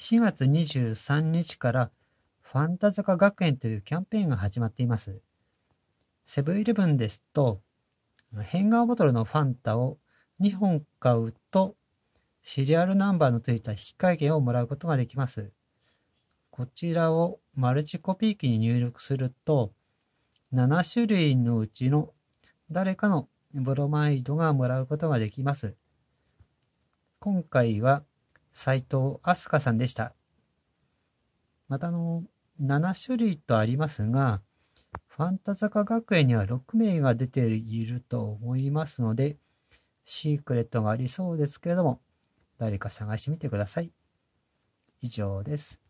4月23日からファンタズカ学園というキャンペーンが始まっています。セブンイレブンですと、変顔ボトルのファンタを2本買うと、シリアルナンバーのついた引換券をもらうことができます。こちらをマルチコピー機に入力すると、7種類のうちの誰かのブロマイドがもらうことができます。今回は斉藤飛鳥さんでした。またあの、7種類とありますが、ファンタ坂学園には6名が出ていると思いますので、シークレットがありそうですけれども、誰か探してみてください。以上です。